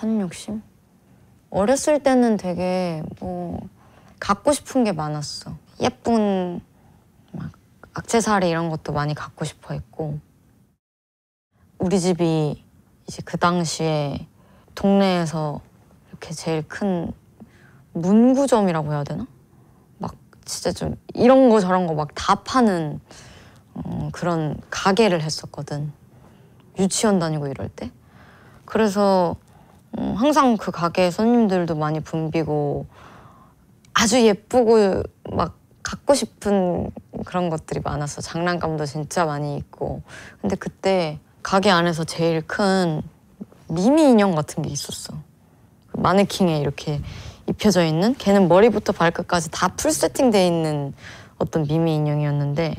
선욕심? 어렸을 때는 되게 뭐 갖고 싶은 게 많았어. 예쁜 막 악세사리 이런 것도 많이 갖고 싶어 했고 우리 집이 이제 그 당시에 동네에서 이렇게 제일 큰 문구점이라고 해야 되나? 막 진짜 좀 이런 거 저런 거 막 다 파는 어, 그런 가게를 했었거든. 유치원 다니고 이럴 때. 그래서 어, 항상 그 가게 손님들도 많이 붐비고 아주 예쁘고 막 갖고 싶은 그런 것들이 많았서 장난감도 진짜 많이 있고 근데 그때 가게 안에서 제일 큰 미미 인형 같은 게 있었어 그 마네킹에 이렇게 입혀져 있는 걔는 머리부터 발끝까지 다 풀 세팅돼 있는 어떤 미미 인형이었는데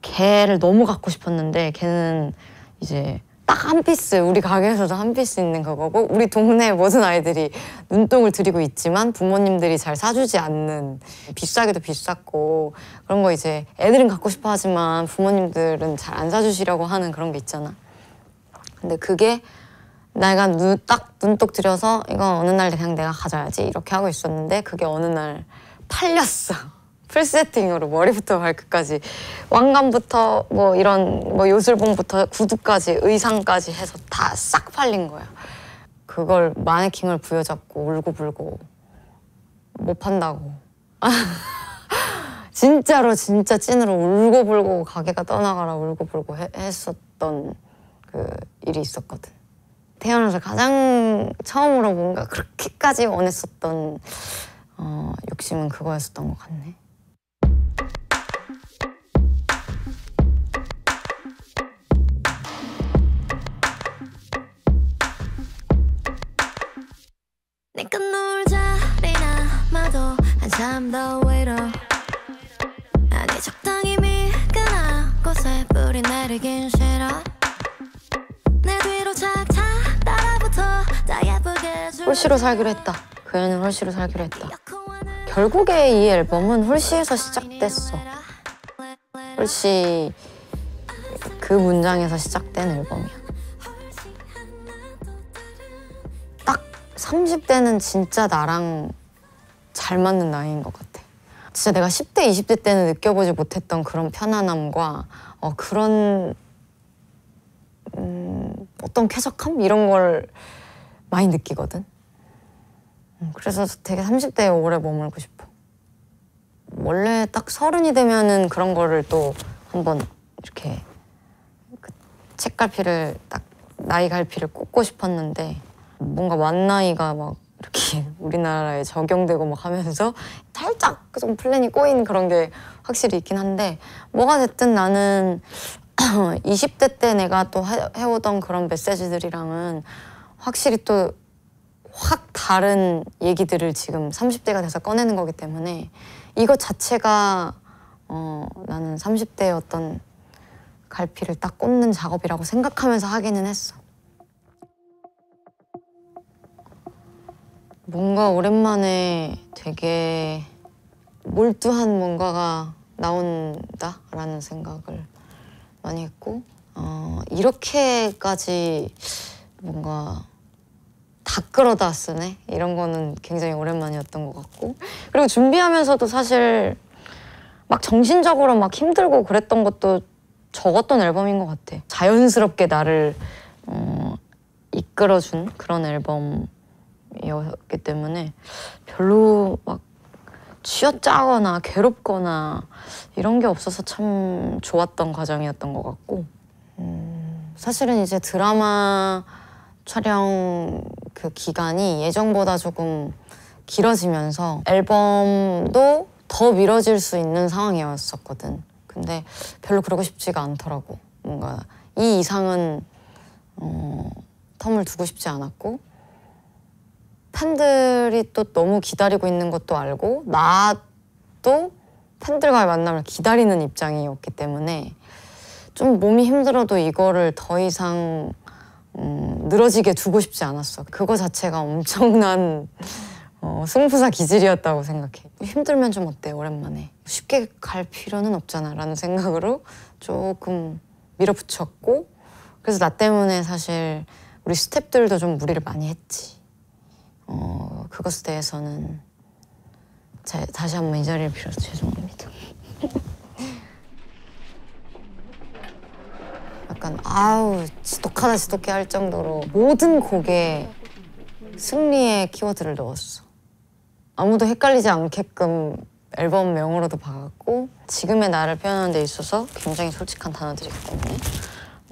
걔를 너무 갖고 싶었는데 걔는 이제 딱한 피스 우리 가게에서도 한 피스 있는 그거고 우리 동네 모든 아이들이 눈동을 들이고 있지만 부모님들이 잘 사주지 않는 비싸기도 비쌌고 그런 거 이제 애들은 갖고 싶어 하지만 부모님들은 잘 안 사주시려고 하는 그런 게 있잖아 근데 그게 내가 눈, 딱 눈독 들여서 이건 어느 날 그냥 내가 가져야지 이렇게 하고 있었는데 그게 어느 날 팔렸어 풀세팅으로 머리부터 발끝까지 왕관부터 뭐 이런 뭐 요술봉부터 구두까지 의상까지 해서 다 싹 팔린 거야. 그걸 마네킹을 부여잡고 울고불고 못 판다고. 진짜로 진짜 찐으로 울고불고 가게가 떠나가라 울고불고 했었던 그 일이 있었거든. 태어나서 가장 처음으로 뭔가 그렇게까지 원했었던 어, 욕심은 그거였었던 것 같네. the waiter 아니 적당히 미끈한 곳에 뿌리 내리긴 싫어 내 뒤로 착착 따라붙어 다 예쁘게 줄 홀씨로 살기로 했다 그 애는 홀씨로 살기로 했다 결국에 이 앨범은 홀씨에서 시작됐어 홀씨 그 문장에서 시작된 앨범이야 딱 30대는 진짜 나랑 잘 맞는 나이인 것 같아. 진짜 내가 10대, 20대 때는 느껴보지 못했던 그런 편안함과 어, 그런 음, 어떤 쾌적함? 이런 걸 많이 느끼거든. 음, 그래서 되게 30대에 오래 머물고 싶어. 원래 딱 서른이 되면은 그런 거를 또 한번 이렇게 그 책갈피를 딱 나이 갈피를 꽂고 싶었는데 뭔가 만 나이가 막 이렇게 우리나라에 적용되고 막 하면서 살짝 좀 플랜이 꼬인 그런 게 확실히 있긴 한데 뭐가 됐든 나는 20대 때 내가 또 해오던 그런 메시지들이랑은 확실히 또 확 다른 얘기들을 지금 30대가 돼서 꺼내는 거기 때문에 이것 자체가 어, 나는 30대의 어떤 갈피를 딱 꽂는 작업이라고 생각하면서 하기는 했어. 뭔가 오랜만에 되게 몰두한 뭔가가 나온다라는 생각을 많이 했고 어, 이렇게까지 뭔가 다 끌어다 쓰네 이런 거는 굉장히 오랜만이었던 것 같고 그리고 준비하면서도 사실 막 정신적으로 막 힘들고 그랬던 것도 적었던 앨범인 것 같아 자연스럽게 나를 어, 이끌어준 그런 앨범 사람이었기 때문에 별로 막 쥐어짜거나 괴롭거나 이런 게 없어서 참 좋았던 과정이었던 것 같고 음, 사실은 이제 드라마 촬영 그 기간이 예정보다 조금 길어지면서 앨범도 더 미뤄질 수 있는 상황이었었거든 근데 별로 그러고 싶지가 않더라고 뭔가 이 이상은 어, 텀을 두고 싶지 않았고 팬들이 또 너무 기다리고 있는 것도 알고 나도 팬들과의 만남을 기다리는 입장이었기 때문에 좀 몸이 힘들어도 이거를 더 이상 음, 늘어지게 두고 싶지 않았어. 그거 자체가 엄청난 어, 승부사 기질이었다고 생각해. 힘들면 좀 어때, 오랜만에. 쉽게 갈 필요는 없잖아, 라는 생각으로 조금 밀어붙였고, 그래서 나 때문에 사실 우리 스탭들도 좀 무리를 많이 했지. 어, 그것에 대해서는 자, 다시 한 번 이 자리를 빌어 서 죄송합니다. 약간 아우 지독하다 지독해 할 정도로 모든 곡에 승리의 키워드를 넣었어. 아무도 헷갈리지 않게끔 앨범명으로도 박았고 지금의 나를 표현하는 데 있어서 굉장히 솔직한 단어들이기 때문에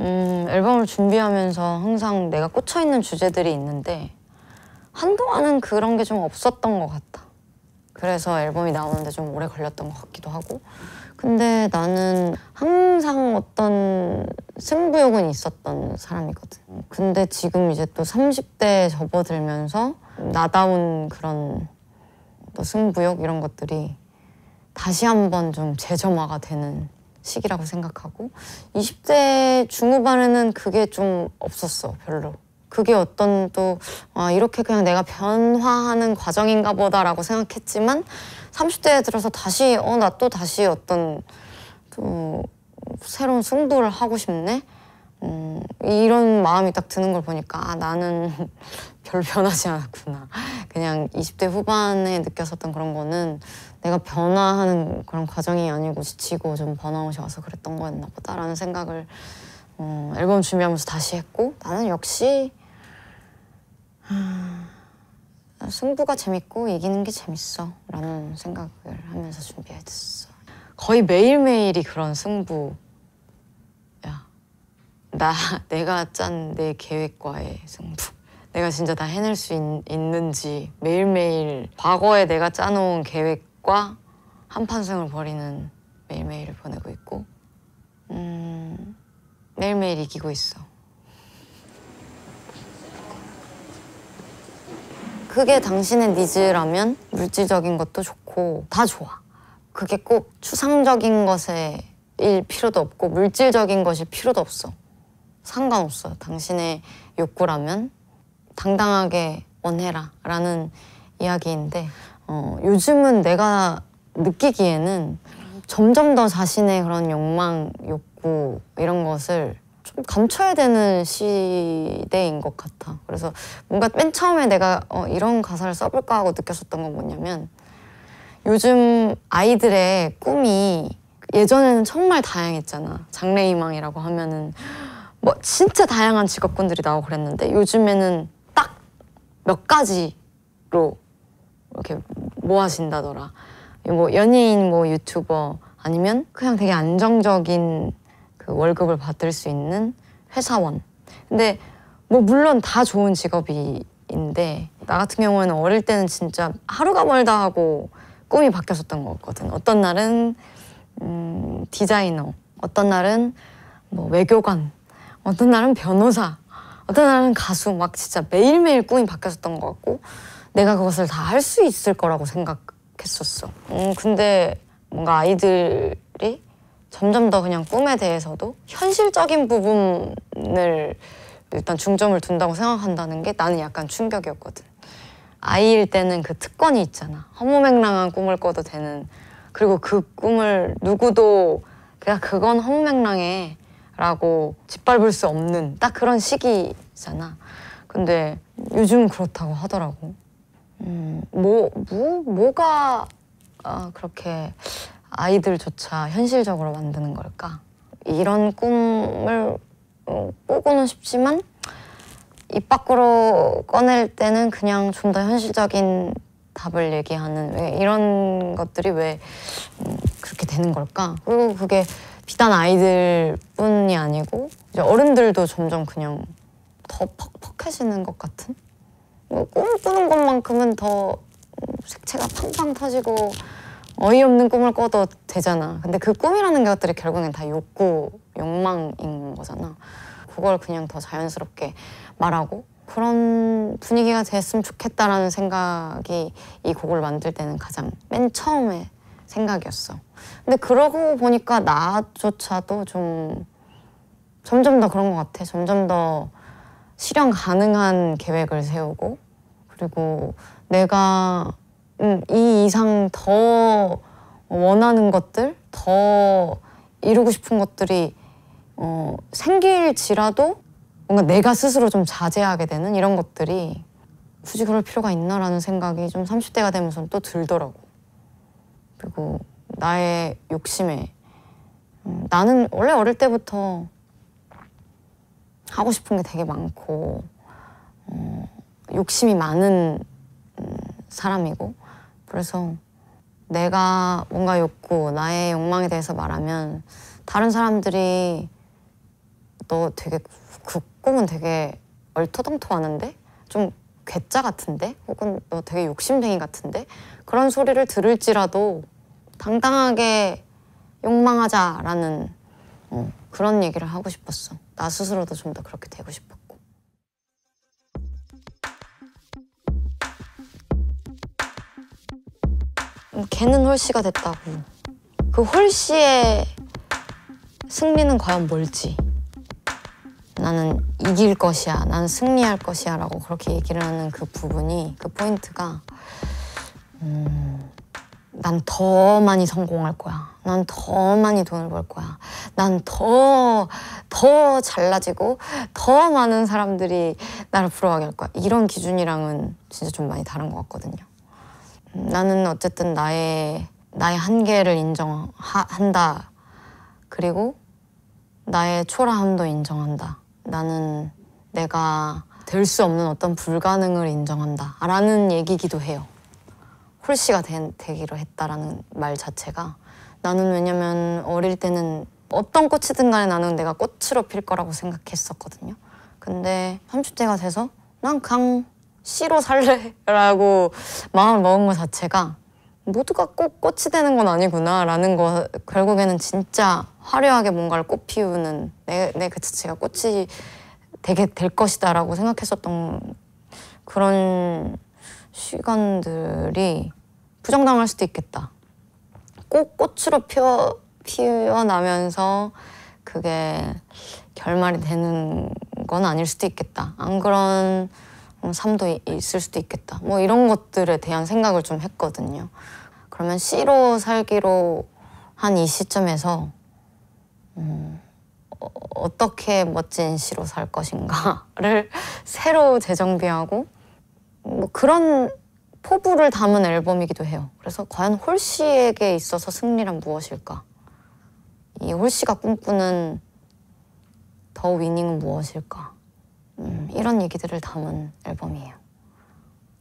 음, 앨범을 준비하면서 항상 내가 꽂혀있는 주제들이 있는데 한동안은 그런 게 좀 없었던 것 같아. 그래서 앨범이 나오는데 좀 오래 걸렸던 것 같기도 하고. 근데 나는 항상 어떤 승부욕은 있었던 사람이거든. 근데 지금 이제 또 30대에 접어들면서 나다운 그런 또 승부욕 이런 것들이 다시 한번 좀 재점화가 되는 시기라고 생각하고 20대 중후반에는 그게 좀 없었어 별로 그게 어떤 또 아, 이렇게 그냥 내가 변화하는 과정인가 보다라고 생각했지만 30대에 들어서 다시 어 나 또 다시 어떤 또 새로운 승부를 하고 싶네 음, 이런 마음이 딱 드는 걸 보니까 아 나는 별 변하지 않았구나 그냥 20대 후반에 느꼈었던 그런 거는 내가 변화하는 그런 과정이 아니고 지치고 좀 번아웃이 와서 그랬던 거였나 보다라는 생각을 어, 앨범 준비하면서 다시 했고 나는 역시 아, 승부가 재밌고 이기는 게 재밌어 라는 생각을 하면서 준비했었어 거의 매일매일이 그런 승부야 나 내가 짠 내 계획과의 승부 내가 진짜 다 해낼 수 있, 는지 매일매일 과거에 내가 짜놓은 계획과 한판승을 벌이는 매일매일을 보내고 있고 음, 매일매일 이기고 있어 그게 당신의 니즈라면 물질적인 것도 좋고 다 좋아. 그게 꼭 추상적인 것에 일 필요도 없고 물질적인 것이 필요도 없어. 상관없어 당신의 욕구라면 당당하게 원해라 라는 이야기인데 어, 요즘은 내가 느끼기에는 점점 더 자신의 그런 욕망, 욕구 이런 것을 좀 감춰야 되는 시대인 것 같아. 그래서 뭔가 맨 처음에 내가 어, 이런 가사를 써볼까 하고 느꼈었던 건 뭐냐면 요즘 아이들의 꿈이 예전에는 정말 다양했잖아. 장래희망이라고 하면은 뭐 진짜 다양한 직업군들이 나오고 그랬는데 요즘에는 딱 몇 가지로 이렇게 모아진다더라. 뭐 연예인, 뭐 유튜버 아니면 그냥 되게 안정적인 그 월급을 받을 수 있는 회사원. 근데 뭐 물론 다 좋은 직업인데 나 같은 경우에는 어릴 때는 진짜 하루가 멀다 하고 꿈이 바뀌었었던 것 같거든. 어떤 날은 음, 디자이너, 어떤 날은 뭐 외교관, 어떤 날은 변호사, 어떤 날은 가수 막 진짜 매일매일 꿈이 바뀌었었던 것 같고 내가 그것을 다 할 수 있을 거라고 생각했었어. 음, 근데 뭔가 아이들이 점점 더 그냥 꿈에 대해서도 현실적인 부분을 일단 중점을 둔다고 생각한다는 게 나는 약간 충격이었거든. 아이일 때는 그 특권이 있잖아. 허무맹랑한 꿈을 꿔도 되는. 그리고 그 꿈을 누구도 그냥 그건 허무맹랑해 라고 짓밟을 수 없는 딱 그런 시기잖아. 근데 요즘 그렇다고 하더라고. 음, 뭐, 뭐, 뭐가 아, 그렇게 아이들조차 현실적으로 만드는 걸까? 이런 꿈을 어, 꾸고는 싶지만 입 밖으로 꺼낼 때는 그냥 좀 더 현실적인 답을 얘기하는 왜 이런 것들이 왜 음, 그렇게 되는 걸까? 그리고 그게 비단 아이들뿐이 아니고 이제 어른들도 점점 그냥 더 퍽퍽해지는 것 같은? 뭐 꿈꾸는 것만큼은 더 음, 색채가 팡팡 터지고 어이없는 꿈을 꿔도 되잖아. 근데 그 꿈이라는 것들이 결국엔 다 욕구, 욕망인 거잖아. 그걸 그냥 더 자연스럽게 말하고 그런 분위기가 됐으면 좋겠다라는 생각이 이 곡을 만들 때는 가장 맨 처음에 생각이었어. 근데 그러고 보니까 나조차도 좀 점점 더 그런 것 같아. 점점 더 실현 가능한 계획을 세우고 그리고 내가 이 이상 더 원하는 것들, 더 이루고 싶은 것들이 어, 생길지라도 뭔가 내가 스스로 좀 자제하게 되는 이런 것들이 굳이 그럴 필요가 있나라는 생각이 좀 30대가 되면서 또 들더라고. 그리고 나의 욕심에 음, 나는 원래 어릴 때부터 하고 싶은 게 되게 많고 어, 욕심이 많은 음, 사람이고 그래서 내가 뭔가 욕구, 나의 욕망에 대해서 말하면 다른 사람들이 너 되게 그 꿈은 되게 얼토당토하는데? 좀 괴짜 같은데? 혹은 너 되게 욕심쟁이 같은데? 그런 소리를 들을지라도 당당하게 욕망하자라는 어, 그런 얘기를 하고 싶었어. 나 스스로도 좀 더 그렇게 되고 싶어. 걔는 홀씨가 됐다고. 그 홀씨의 승리는 과연 뭘지. 나는 이길 것이야, 나는 승리할 것이야 라고 그렇게 얘기를 하는 그 부분이, 그 포인트가 음, 난 더 많이 성공할 거야. 난 더 많이 돈을 벌 거야. 난 더, 더 잘나지고, 더 많은 사람들이 나를 부러워하게 할 거야. 이런 기준이랑은 진짜 좀 많이 다른 것 같거든요. 나는 어쨌든 나의 나의 한계를 인정한다. 그리고 나의 초라함도 인정한다. 나는 내가 될 수 없는 어떤 불가능을 인정한다. 라는 얘기기도 해요. 홀씨가 되, 기로 했다라는 말 자체가 나는 왜냐면 어릴 때는 어떤 꽃이든 간에 나는 내가 꽃으로 필 거라고 생각했었거든요. 근데 30대가 돼서 난강 C로 살래라고 마음을 먹은 것 자체가 모두가 꼭 꽃이 되는 건 아니구나라는 거 결국에는 진짜 화려하게 뭔가를 꽃 피우는 내, 내그 자체가 꽃이 되게 될 것이다라고 생각했었던 그런 시간들이 부정당할 수도 있겠다. 꼭 꽃으로 피어, 피어나면서 그게 결말이 되는 건 아닐 수도 있겠다. 안 그런 어, 삶도 있을 수도 있겠다. 뭐 이런 것들에 대한 생각을 좀 했거든요. 그러면 C로 살기로 한 이 시점에서 음, 어, 떻게 멋진 C로 살 것인가를 새로 재정비하고 뭐 그런 포부를 담은 앨범이기도 해요. 그래서 과연 홀 씨에게 있어서 승리란 무엇일까? 이홀 씨가 꿈꾸는 더 위닝은 무엇일까? 음, 이런 얘기들을 담은 앨범이에요.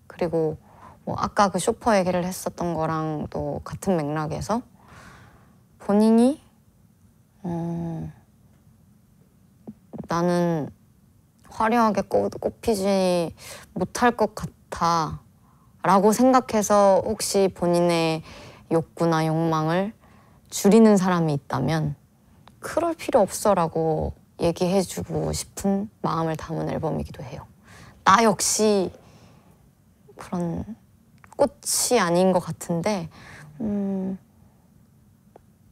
그리고 뭐 아까 그 쇼퍼 얘기를 했었던 거랑 또 같은 맥락에서 본인이 음, 나는 화려하게 꽃, 꽃피지 못할 것 같아 라고 생각해서 혹시 본인의 욕구나 욕망을 줄이는 사람이 있다면 그럴 필요 없어 라고 얘기해주고 싶은 마음을 담은 앨범이기도 해요. 나 역시 그런 꽃이 아닌 것 같은데 음,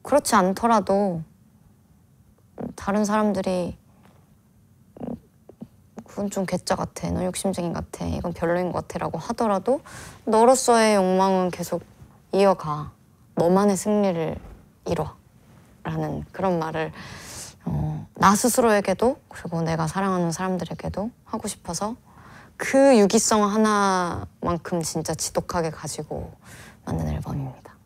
그렇지 않더라도 다른 사람들이 그건 좀 괴짜 같아, 넌 욕심쟁이 같아, 이건 별로인 것 같아 라고 하더라도 너로서의 욕망은 계속 이어가, 너만의 승리를 이뤄 라는 그런 말을 어, 나 스스로에게도 그리고 내가 사랑하는 사람들에게도 하고 싶어서 그 유기성 하나만큼 진짜 지독하게 가지고 만든 앨범입니다.